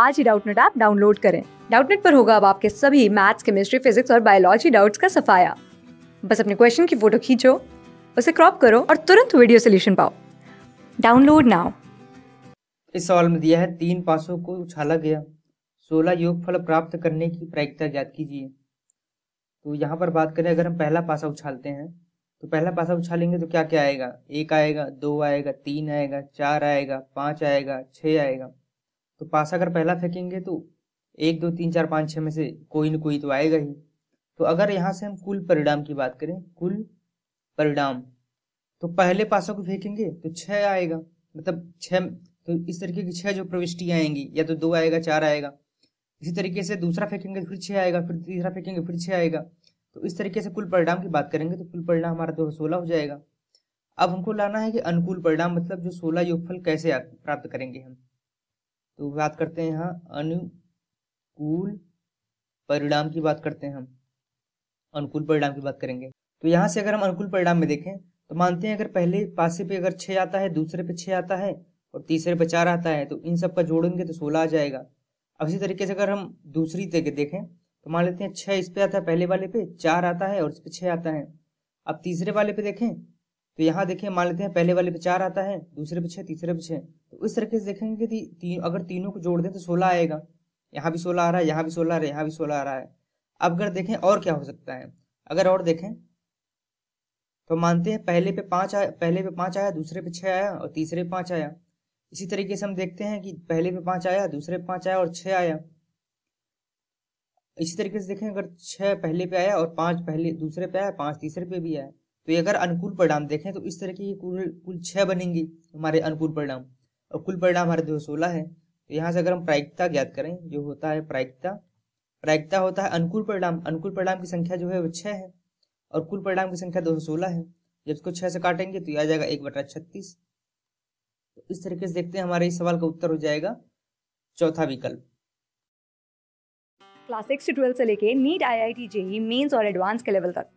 आज ही Doubtnut app download करें डाउटनेट पर होगा अब आपके सभी मैथ्स केमिस्ट्री फिजिक्स और बायोलॉजी डाउट्स का सफाया बस अपने क्वेश्चन की फोटो खींचो उसे क्रॉप करो और तुरंत वीडियो सोल्यूशन पाओ डाउनलोड नाउ इस सवाल में दिया है तीन पासों को उछाला गया सोलह योगफल प्राप्त करने की प्रायिकता ज्ञात कीजिए तो यहाँ पर बात करें अगर हम पहला पासा उछालते हैं तो पहला पासा उछालेंगे तो क्या क्या आएगा एक आएगा दो आएगा तीन आएगा चार आएगा पाँच आएगा छः आएगा तो पासा अगर पहला फेंकेंगे तो एक दो तीन चार पाँच छः में से कोई न कोई तो आएगा ही तो अगर यहाँ से हम कुल परिणाम की बात करें कुल परिणाम तो पहले पासा को फेंकेंगे तो छः आएगा मतलब छः तो इस तरीके की छः जो प्रविष्टियाँ आएंगी या तो दो आएगा चार आएगा इसी तरीके से दूसरा फेंकेंगे तो फिर छः आएगा फिर तीसरा फेंकेंगे फिर छः आएगा तो इस तरीके से कुल परिणाम की बात करेंगे तो कुल परिणाम हमारा दो सोलह हो जाएगा अब हमको लाना है कि अनुकूल परिणाम मतलब जो सोलह योगफल कैसे प्राप्त करेंगे हम तो बात करते हैं यहाँ अनुकूल परिणाम की बात करते हैं हम अनुकूल परिणाम की बात करेंगे तो यहाँ से अगर हम अनुकूल परिणाम में देखें तो मानते हैं अगर पहले पासे पे अगर छः आता है दूसरे पे छः आता है और तीसरे पे चार आता है तो इन सब का जोड़ेंगे तो सोलह आ जाएगा अब इसी तरीके से अगर हम दूसरी तरीके देखें तो मान लेते हैं छः इस पे आता है पहले वाले पे चार आता है और इस पे छः आता है अब तीसरे वाले पे देखें तो यहाँ देखिए मान लेते हैं पहले वाले पे चार आता है दूसरे पे छः तीसरे पे छः तो इस तरीके से देखेंगे कि ती, अगर तीनों को जोड़ दें तो सोलह आएगा यहाँ भी सोलह आ रहा है यहाँ भी सोलह आ रहा है यहाँ भी सोलह आ रहा है अब अगर देखें और क्या हो सकता है अगर और देखें तो मानते हैं पहले पे पाँच आया पहले पे पाँच आया दूसरे पे छः आया और तीसरे पे पाँच आया इसी तरीके से हम देखते हैं कि पहले पे पाँच आया दूसरे पे पाँच आया और छः आया इसी तरीके से देखें अगर छः पहले पे आया और पाँच पहले दूसरे पे आया पाँच तीसरे पे भी आया तो ये अगर अनुकूल परिणाम देखें तो इस तरह की कुल कुल छः बनेंगी हमारे अनुकूल परिणाम और कुल परिणाम हमारे दो सोलह है तो यहाँ से अगर हम प्रायिकता ज्ञात करें जो होता है प्रायिकता प्रायिकता होता है अनुकूल परिणाम अनुकूल परिणाम की संख्या जो है वो छः है और कुल परिणाम की संख्या दो है जब इसको छः से काटेंगे तो यह आ जाएगा एक बटा छत्तीस तो इस तरीके से देखते हैं हमारे इस सवाल का उत्तर हो जाएगा चौथा विकल्प क्लास सिक्स से ट्वेल्व से लेके NEET I I T JEE mains और एडवांस के लेवल तक